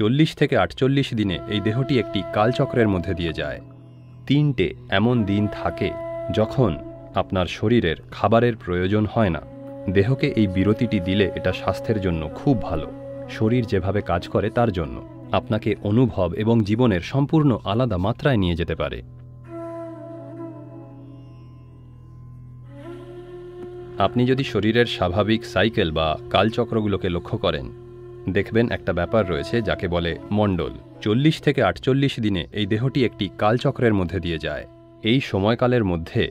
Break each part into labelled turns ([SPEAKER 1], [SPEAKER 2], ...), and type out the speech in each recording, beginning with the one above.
[SPEAKER 1] চল্লিশ থেকে আটচল্লিশ দিনে এই দেহটি একটি কালচক্রের মধ্যে দিয়ে যায় তিনটে এমন দিন থাকে যখন আপনার শরীরের খাবারের প্রয়োজন হয় না দেহকে এই বিরতিটি দিলে এটা স্বাস্থ্যের জন্য খুব ভালো শরীর যেভাবে কাজ করে তার জন্য আপনাকে অনুভব এবং জীবনের সম্পূর্ণ আলাদা মাত্রায় নিয়ে যেতে পারে আপনি যদি শরীরের স্বাভাবিক সাইকেল বা কালচক্রগুলোকে লক্ষ্য করেন দেখবেন একটা ব্যাপার রয়েছে যাকে বলে মণ্ডল চল্লিশ থেকে আটচল্লিশ দিনে এই দেহটি একটি কালচক্রের মধ্যে দিয়ে যায় এই সময়কালের মধ্যে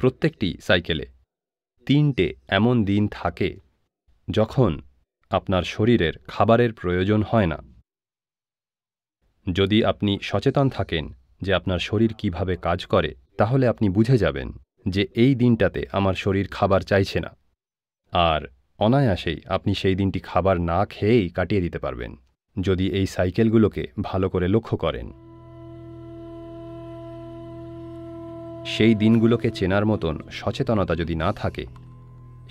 [SPEAKER 1] প্রত্যেকটি সাইকেলে তিনটে এমন দিন থাকে যখন আপনার শরীরের খাবারের প্রয়োজন হয় না যদি আপনি সচেতন থাকেন যে আপনার শরীর কিভাবে কাজ করে তাহলে আপনি বুঝে যাবেন যে এই দিনটাতে আমার শরীর খাবার চাইছে না আর অনায়াসেই আপনি সেই দিনটি খাবার না খেয়েই কাটিয়ে দিতে পারবেন যদি এই সাইকেলগুলোকে ভালো করে লক্ষ্য করেন সেই দিনগুলোকে চেনার মতন সচেতনতা যদি না থাকে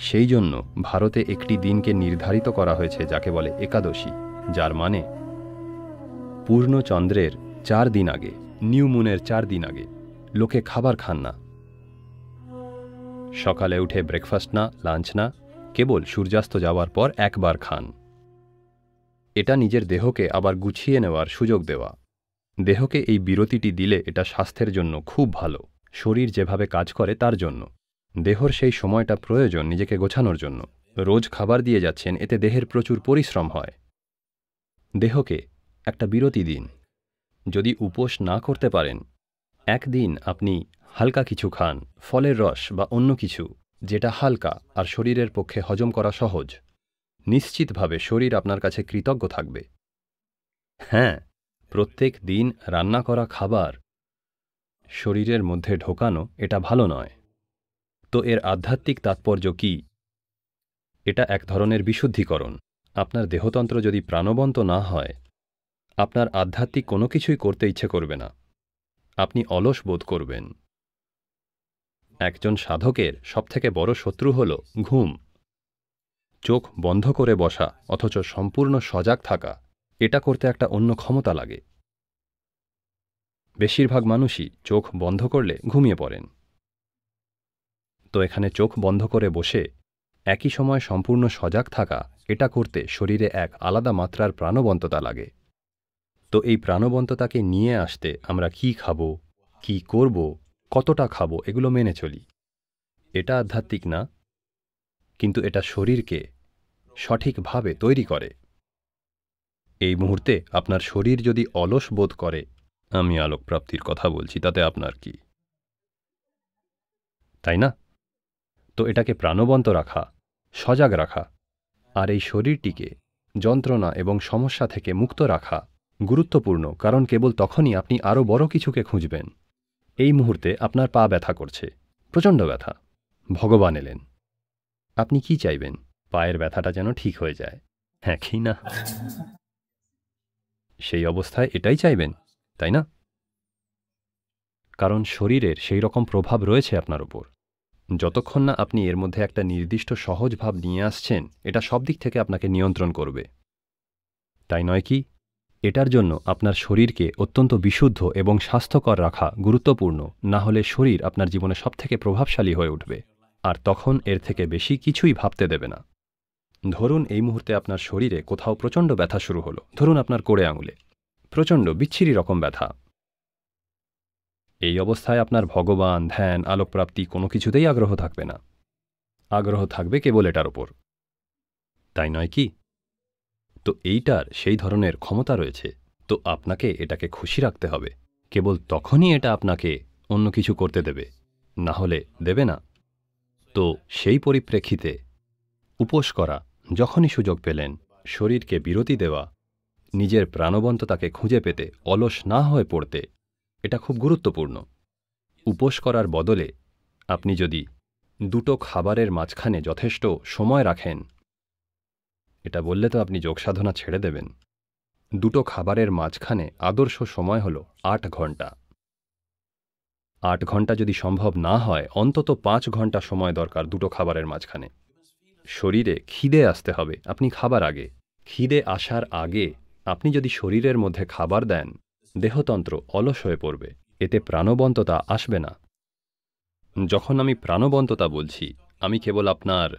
[SPEAKER 1] সেই জন্য ভারতে একটি দিনকে নির্ধারিত করা হয়েছে যাকে বলে একাদশী যার মানে পূর্ণচন্দ্রের চার দিন আগে নিউমুনের চার দিন আগে লোকে খাবার খান না সকালে উঠে ব্রেকফাস্ট না লাঞ্চ না কেবল সূর্যাস্ত যাওয়ার পর একবার খান এটা নিজের দেহকে আবার গুছিয়ে নেওয়ার সুযোগ দেওয়া দেহকে এই বিরতিটি দিলে এটা স্বাস্থ্যের জন্য খুব ভালো শরীর যেভাবে কাজ করে তার জন্য দেহর সেই সময়টা প্রয়োজন নিজেকে গোছানোর জন্য রোজ খাবার দিয়ে যাচ্ছেন এতে দেহের প্রচুর পরিশ্রম হয় দেহকে একটা বিরতি দিন যদি উপোস না করতে পারেন একদিন আপনি হালকা কিছু খান ফলের রস বা অন্য কিছু যেটা হালকা আর শরীরের পক্ষে হজম করা সহজ নিশ্চিতভাবে শরীর আপনার কাছে কৃতজ্ঞ থাকবে হ্যাঁ প্রত্যেক দিন রান্না করা খাবার শরীরের মধ্যে ঢোকানো এটা ভালো নয় তো এর আধ্যাত্মিক তাৎপর্য কি এটা এক ধরনের বিশুদ্ধিকরণ আপনার দেহতন্ত্র যদি প্রাণবন্ত না হয় আপনার আধ্যাত্মিক কোনো কিছুই করতে ইচ্ছে করবে না আপনি অলস বোধ করবেন একজন সাধকের সবথেকে বড় শত্রু হল ঘুম চোখ বন্ধ করে বসা অথচ সম্পূর্ণ সজাগ থাকা এটা করতে একটা অন্য ক্ষমতা লাগে বেশিরভাগ মানুষই চোখ বন্ধ করলে ঘুমিয়ে পড়েন তো এখানে চোখ বন্ধ করে বসে একই সময় সম্পূর্ণ সজাগ থাকা এটা করতে শরীরে এক আলাদা মাত্রার প্রাণবন্ততা লাগে তো এই প্রাণবন্ততাকে নিয়ে আসতে আমরা কি খাব কি করব কতটা খাবো এগুলো মেনে চলি এটা আধ্যাত্মিক না কিন্তু এটা শরীরকে সঠিকভাবে তৈরি করে এই মুহূর্তে আপনার শরীর যদি অলস বোধ করে আমি আলোক প্রাপ্তির কথা বলছি তাতে আপনার কি তাই না তো এটাকে প্রাণবন্ত রাখা সজাগ রাখা আর এই শরীরটিকে যন্ত্রণা এবং সমস্যা থেকে মুক্ত রাখা গুরুত্বপূর্ণ কারণ কেবল তখনই আপনি আরও বড় কিছুকে খুঁজবেন এই মুহূর্তে আপনার পা ব্যথা করছে প্রচণ্ড ব্যথা ভগবান এলেন আপনি কি চাইবেন পায়ের ব্যথাটা যেন ঠিক হয়ে যায় হ্যাঁ কি না সেই অবস্থায় এটাই চাইবেন তাই না কারণ শরীরের সেই রকম প্রভাব রয়েছে আপনার উপর যতক্ষণ না আপনি এর মধ্যে একটা নির্দিষ্ট সহজ ভাব নিয়ে আসছেন এটা সব দিক থেকে আপনাকে নিয়ন্ত্রণ করবে তাই নয় কি এটার জন্য আপনার শরীরকে অত্যন্ত বিশুদ্ধ এবং স্বাস্থ্যকর রাখা গুরুত্বপূর্ণ না হলে শরীর আপনার জীবনে সবথেকে প্রভাবশালী হয়ে উঠবে আর তখন এর থেকে বেশি কিছুই ভাবতে দেবে না ধরুন এই মুহূর্তে আপনার শরীরে কোথাও প্রচণ্ড ব্যথা শুরু হলো ধরুন আপনার কোড়ে আঙুলে প্রচণ্ড বিচ্ছিরি রকম ব্যথা এই অবস্থায় আপনার ভগবান ধ্যান আলোকপ্রাপ্তি কোনো কিছুতেই আগ্রহ থাকবে না আগ্রহ থাকবে কেবল এটার ওপর তাই নয় কি তো এইটার সেই ধরনের ক্ষমতা রয়েছে তো আপনাকে এটাকে খুশি রাখতে হবে কেবল তখনই এটা আপনাকে অন্য কিছু করতে দেবে না হলে দেবে না তো সেই পরিপ্রেক্ষিতে উপোস করা যখনই সুযোগ পেলেন শরীরকে বিরতি দেওয়া নিজের প্রাণবন্ততাকে খুঁজে পেতে অলস না হয়ে পড়তে এটা খুব গুরুত্বপূর্ণ উপোস করার বদলে আপনি যদি দুটো খাবারের মাঝখানে যথেষ্ট সময় রাখেন এটা বললে তো আপনি যোগসাধনা ছেড়ে দেবেন দুটো খাবারের মাঝখানে আদর্শ সময় হল আট ঘন্টা আট ঘন্টা যদি সম্ভব না হয় অন্তত পাঁচ ঘন্টা সময় দরকার দুটো খাবারের মাঝখানে শরীরে খিদে আসতে হবে আপনি খাবার আগে খিদে আসার আগে আপনি যদি শরীরের মধ্যে খাবার দেন দেহতন্ত্র অলস হয়ে পড়বে এতে প্রাণবন্ততা আসবে না যখন আমি প্রাণবন্ততা বলছি আমি কেবল আপনার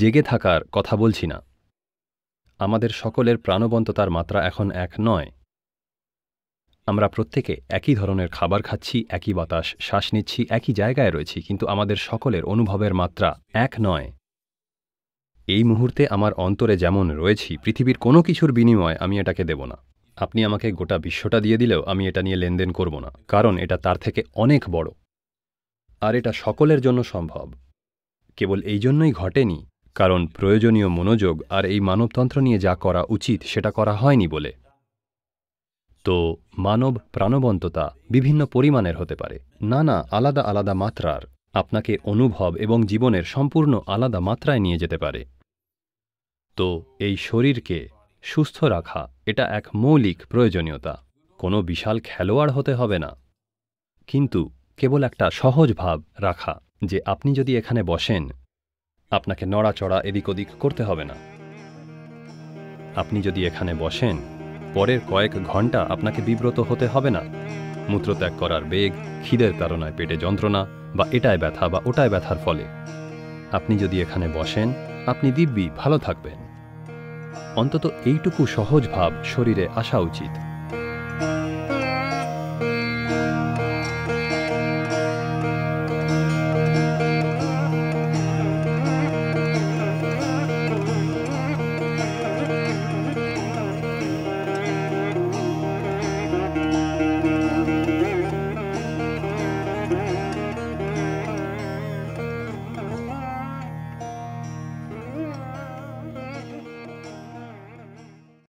[SPEAKER 1] জেগে থাকার কথা বলছি না আমাদের সকলের প্রাণবন্ততার মাত্রা এখন এক নয় আমরা প্রত্যেকে একই ধরনের খাবার খাচ্ছি একই বাতাস শ্বাস নিচ্ছি একই জায়গায় রয়েছি কিন্তু আমাদের সকলের অনুভবের মাত্রা এক নয় এই মুহূর্তে আমার অন্তরে যেমন রয়েছি পৃথিবীর কোনো কিছুর বিনিময় আমি এটাকে দেব না আপনি আমাকে গোটা বিশ্বটা দিয়ে দিলেও আমি এটা নিয়ে লেনদেন করব না কারণ এটা তার থেকে অনেক বড় আর এটা সকলের জন্য সম্ভব কেবল এই জন্যই ঘটেনি কারণ প্রয়োজনীয় মনোযোগ আর এই মানবতন্ত্র নিয়ে যা করা উচিত সেটা করা হয়নি বলে তো মানব প্রাণবন্ততা বিভিন্ন পরিমাণের হতে পারে নানা আলাদা আলাদা মাত্রার আপনাকে অনুভব এবং জীবনের সম্পূর্ণ আলাদা মাত্রায় নিয়ে যেতে পারে তো এই শরীরকে সুস্থ রাখা এটা এক মৌলিক প্রয়োজনীয়তা কোনো বিশাল খেলোয়াড় হতে হবে না কিন্তু কেবল একটা সহজ ভাব রাখা যে আপনি যদি এখানে বসেন আপনাকে নড়াচড়া এদিক ওদিক করতে হবে না আপনি যদি এখানে বসেন পরের কয়েক ঘন্টা আপনাকে বিব্রত হতে হবে না মূত্রত্যাগ করার বেগ খিদের তারণায় পেটে যন্ত্রণা বা এটায় ব্যথা বা ওটায় ব্যথার ফলে আপনি যদি এখানে বসেন আপনি দিব্যি ভালো থাকবেন অন্তত এইটুকু সহজ ভাব শরীরে আসা উচিত